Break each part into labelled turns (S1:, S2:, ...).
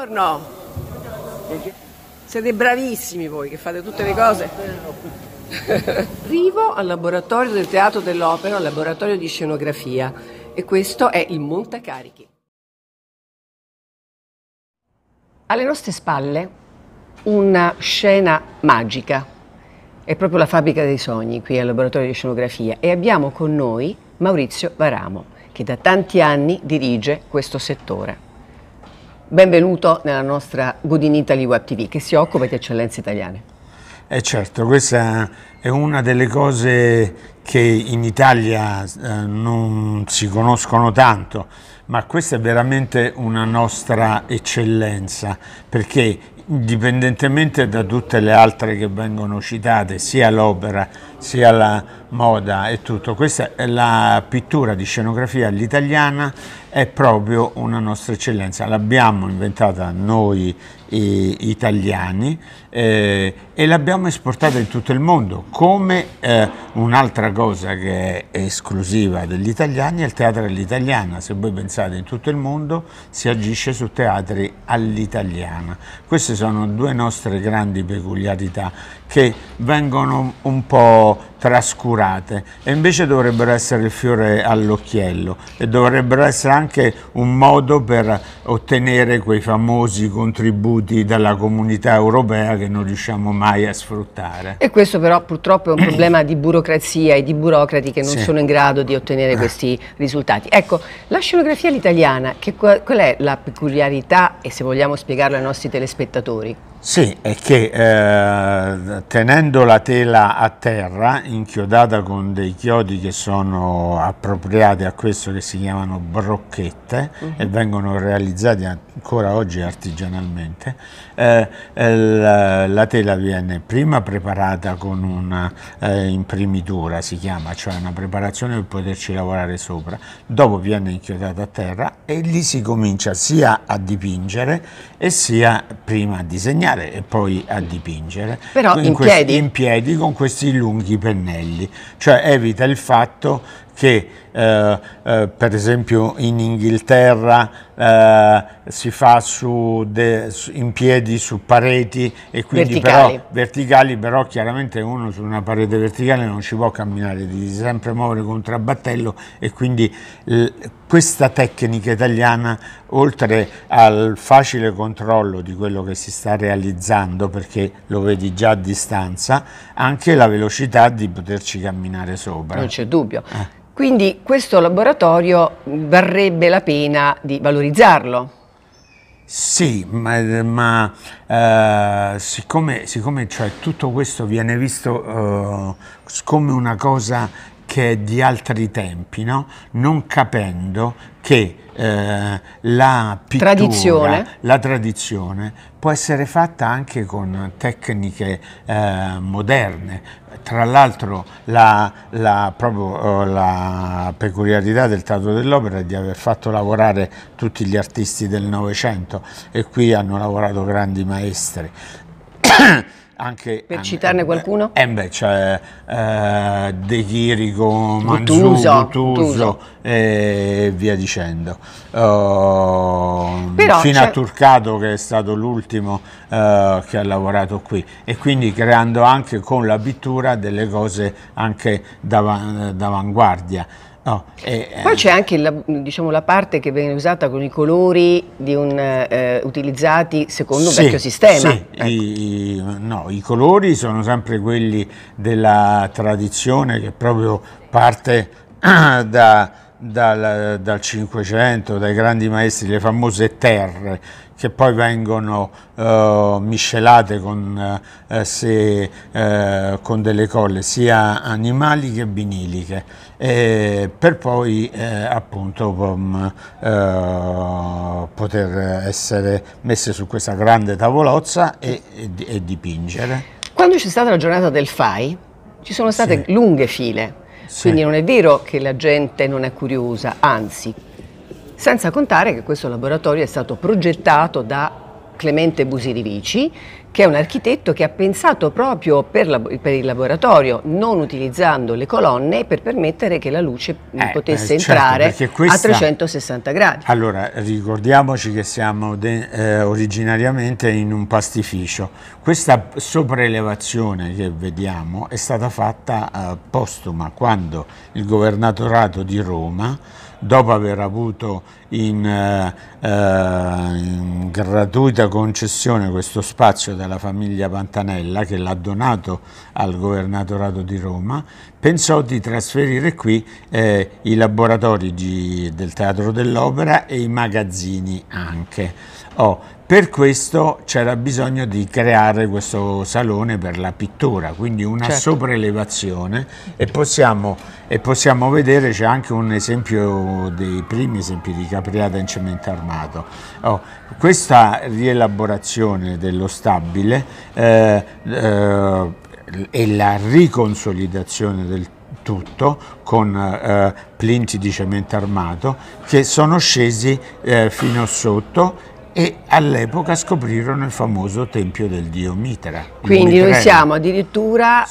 S1: Buongiorno. Siete bravissimi voi che fate tutte le cose. Arrivo al laboratorio del Teatro dell'Opera, al laboratorio di scenografia e questo è il Montacarichi. Alle nostre spalle una scena magica. È proprio la fabbrica dei sogni qui al laboratorio di scenografia e abbiamo con noi Maurizio Varamo che da tanti anni dirige questo settore. Benvenuto nella nostra Good in Italy Web TV che si occupa di eccellenze italiane.
S2: Eh certo, questa è una delle cose che in Italia eh, non si conoscono tanto, ma questa è veramente una nostra eccellenza, perché indipendentemente da tutte le altre che vengono citate, sia l'opera sia la moda e tutto. Questa è la pittura di scenografia all'italiana, è proprio una nostra eccellenza. L'abbiamo inventata noi italiani eh, e l'abbiamo esportata in tutto il mondo. Come eh, un'altra cosa che è esclusiva degli italiani è il teatro all'italiana. Se voi pensate in tutto il mondo si agisce su teatri all'italiana. Queste sono due nostre grandi peculiarità che vengono un po' trascurate e invece dovrebbero essere il fiore all'occhiello e dovrebbero essere anche un modo per ottenere quei famosi contributi dalla comunità europea che non riusciamo mai a sfruttare.
S1: E questo però purtroppo è un problema di burocrazia e di burocrati che non sì. sono in grado di ottenere eh. questi risultati. Ecco, la scenografia all'italiana, qual è la peculiarità e se vogliamo spiegarlo ai nostri telespettatori?
S2: Sì, è che eh, tenendo la tela a terra, inchiodata con dei chiodi che sono appropriati a questo che si chiamano brocchette uh -huh. e mhm. vengono realizzati ancora oggi artigianalmente, eh, eh, la, la, tela viene prima preparata con un'imprimitura, eh, si chiama, cioè una preparazione per poterci lavorare sopra, dopo viene inchiodata a terra e lì si comincia sia a dipingere e sia prima a disegnare disegnare e poi a dipingere. Però in, in, questi, in piedi con questi lunghi pennelli, cioè evita il fatto che eh, eh, per esempio in Inghilterra eh, si fa su de, su, in piedi su pareti e quindi verticali. Però, verticali però chiaramente uno su una parete verticale non ci può camminare devi sempre muovere contrabbattello e quindi questa tecnica italiana oltre al facile controllo di quello che si sta realizzando perché lo vedi già a distanza anche la velocità di poterci camminare sopra non c'è dubbio eh.
S1: Quindi questo laboratorio varrebbe la pena di valorizzarlo.
S2: Sì, ma, ma eh, siccome, siccome cioè, tutto questo viene visto eh, come una cosa che è di altri tempi, no? non capendo che eh, la pittura, tradizione. la tradizione può essere fatta anche con tecniche eh, moderne. Tra l'altro la, la, proprio, eh, la peculiarità del Teatro dell'Opera è di aver fatto lavorare tutti gli artisti del Novecento e qui hanno lavorato grandi maestri. Anche, per anche, citarne eh, qualcuno? Eh, eh, beh, c'è eh, De Chirico, Manzù, Guttuso e via dicendo. Uh, Però fino a Turcato che è stato l'ultimo uh, che ha lavorato qui e quindi creando anche con la pittura delle cose anche d'avanguardia. No,
S1: eh, Poi eh. c'è anche la, diciamo, la, parte che viene usata con i colori un, eh, utilizzati secondo sì, un vecchio sistema. Sì,
S2: ecco. I, no, i colori sono sempre quelli della tradizione che proprio parte da dal, dal Cinquecento, dai grandi maestri, le famose terre che poi vengono uh, miscelate con, uh, se, uh, con, delle colle sia animali che viniliche eh, per poi eh, appunto um, poter essere messe su questa grande
S1: tavolozza e,
S2: e, e dipingere.
S1: Quando c'è stata la giornata del FAI ci sono state sì. lunghe file sì. Quindi eh. non è vero che la gente non è curiosa, anzi, senza contare che questo laboratorio è stato progettato da Clemente Busirivici, che è un architetto che ha pensato proprio per, la, per, il laboratorio, non utilizzando le colonne, per permettere che la luce eh, potesse eh, certo, entrare questa, a 360 gradi.
S2: Allora, ricordiamoci che siamo de, eh, originariamente in un pastificio. Questa sopraelevazione che vediamo è stata fatta eh, postuma, quando il governatorato di Roma dopo aver avuto in, eh, in gratuita concessione questo spazio dalla famiglia Pantanella che l'ha donato al governatorato di Roma, pensò di trasferire qui eh, i laboratori di, del Teatro dell'Opera e i magazzini anche. Oh, per questo c'era bisogno di creare questo salone per la pittura, quindi una certo. sopraelevazione e possiamo, e possiamo vedere, c'è anche un esempio dei primi esempi di capriata in cemento armato. Oh, questa rielaborazione dello stabile eh, eh, e la riconsolidazione del tutto con eh, plinti di cemento armato che sono scesi eh, fino sotto e all'epoca scoprirono il famoso tempio del dio Mitra. Quindi Mitreno. noi siamo
S1: addirittura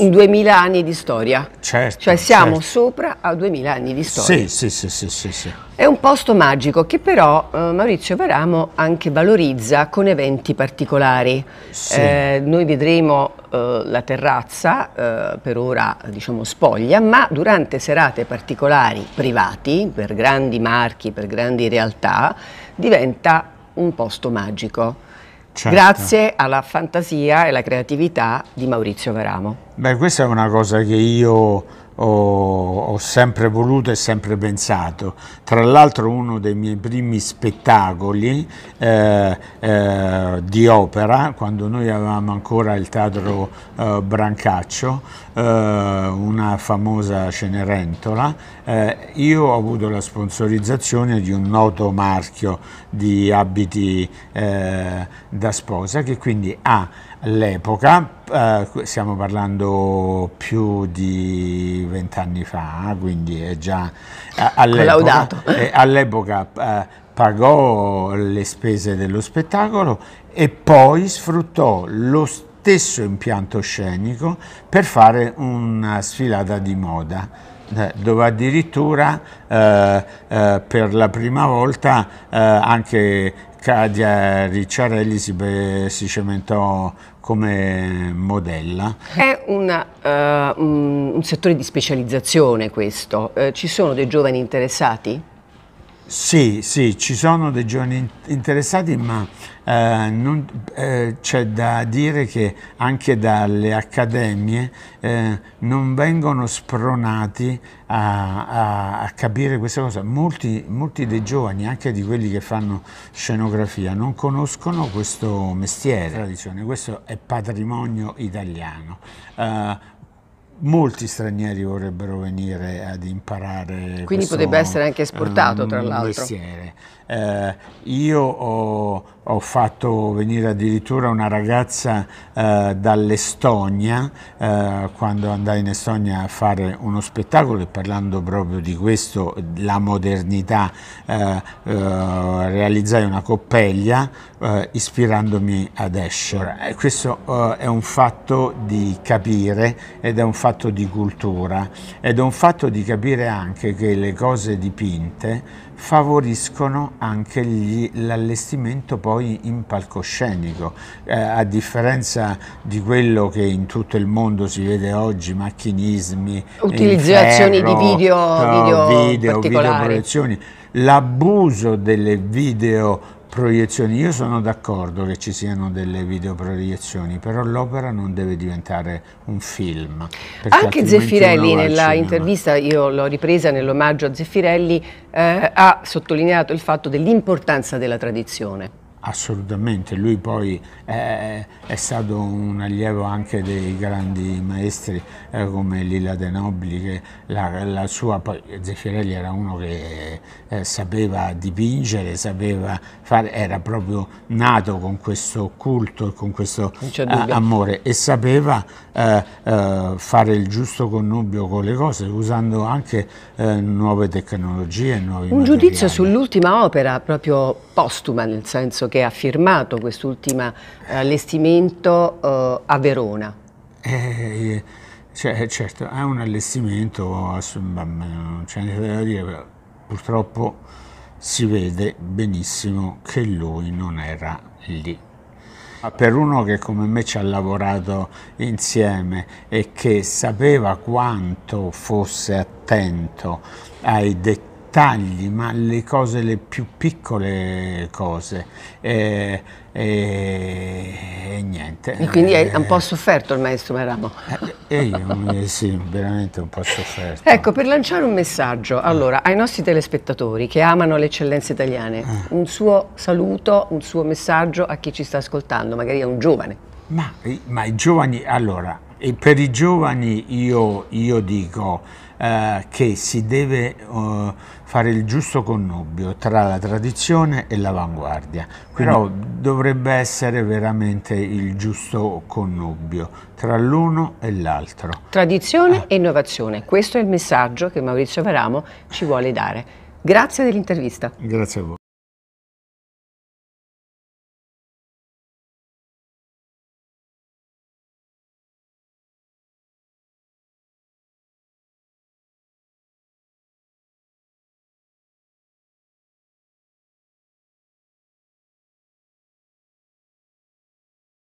S1: in 2000 anni di storia.
S2: Certo. Cioè siamo certo.
S1: sopra a 2000 anni di storia.
S2: Sì, sì, sì, sì, sì.
S1: È un posto magico che però eh, Maurizio Varamo anche valorizza con eventi particolari. Sì. Eh, noi vedremo eh, la terrazza, eh, per ora diciamo spoglia, ma durante serate particolari privati, per grandi marchi, per grandi realtà, diventa un posto magico.
S2: Certo. Grazie
S1: alla fantasia e alla creatività di Maurizio Veramo.
S2: Beh, questa è una cosa che io ho, ho sempre voluto e sempre pensato. Tra l'altro uno dei miei primi spettacoli eh, eh, di opera, quando noi avevamo ancora il teatro eh, Brancaccio, eh, una famosa Cenerentola, eh, io ho avuto la sponsorizzazione di un noto marchio di abiti eh, da sposa che quindi ha all'epoca, eh, stiamo parlando più di vent'anni fa, quindi è già eh, all'epoca, eh, pagò le spese dello spettacolo e poi sfruttò lo stesso impianto scenico per fare una sfilata di moda eh, dove addirittura eh, eh, per la prima volta eh, anche Cadia Ricciarelli si, beh, si, cementò come modella.
S1: È una, eh, uh, un, settore di specializzazione questo, uh, ci sono dei giovani interessati?
S2: Sì, sì, ci sono dei giovani interessati, ma eh, non, eh, c'è da dire che anche dalle accademie eh, non vengono spronati a, a, a, capire questa cosa. Molti, molti dei giovani, anche di quelli che fanno scenografia, non conoscono questo mestiere, questo è patrimonio italiano eh, molti stranieri vorrebbero venire ad imparare. Quindi potrebbe essere anche esportato, tra ehm, l'altro. Mestiere. Eh, io ho, ho, fatto venire addirittura una ragazza eh, dall'Estonia, eh, quando andai in Estonia a fare uno spettacolo e parlando proprio di questo, la modernità, eh, eh, realizzai una coppeglia eh, ispirandomi ad Escher. Questo è un fatto di capire ed è un fatto fatto di cultura ed è un fatto di capire anche che le cose dipinte favoriscono anche l'allestimento poi in palcoscenico, eh, a differenza di quello che in tutto il mondo si vede oggi, macchinismi, utilizzazioni ferro, di video, video, video, video proiezioni, l'abuso delle video proiezioni. Io sono d'accordo che ci siano delle videoproiezioni, però l'opera non deve diventare un film. Anche Zeffirelli nella
S1: intervista, io l'ho ripresa nell'omaggio a Zeffirelli, eh, ha sottolineato il fatto dell'importanza della tradizione.
S2: Assolutamente, lui poi è, è, stato un allievo anche dei grandi maestri eh, come Lilla De Nobili, che la, la sua, poi Zeffirelli era uno che eh, sapeva dipingere, sapeva fare, era proprio nato con questo culto e con questo eh, amore e sapeva eh, eh, fare il giusto connubio con le cose usando anche eh, nuove tecnologie, nuovi Un materiali. giudizio
S1: sull'ultima opera proprio postuma, nel senso che ha firmato quest'ultimo eh, allestimento eh, a Verona.
S2: Eh, eh cioè, eh, certo, è un allestimento, non c'è niente da dire, purtroppo si vede benissimo che lui non era lì. Ah. Per uno che come me ci ha lavorato insieme e che sapeva quanto fosse attento ai dettagli dettagli, ma le cose, le più piccole cose. E, e, e
S1: niente. E quindi ha eh, un po' sofferto il maestro Maramo.
S2: Eh, io, eh, sì, veramente un po' sofferto.
S1: Ecco, per lanciare un messaggio allora, ai nostri telespettatori che amano le eccellenze italiane, eh. un suo saluto, un suo messaggio a chi ci sta ascoltando, magari a un giovane.
S2: Ma, ma i giovani, allora, e per i giovani io, io dico eh, che si deve eh, fare il giusto connubio tra la tradizione e l'avanguardia, però dovrebbe essere veramente il giusto connubio tra l'uno e l'altro.
S1: Tradizione eh. e innovazione, questo è il messaggio che Maurizio Veramo ci vuole dare. Grazie dell'intervista. Grazie a voi.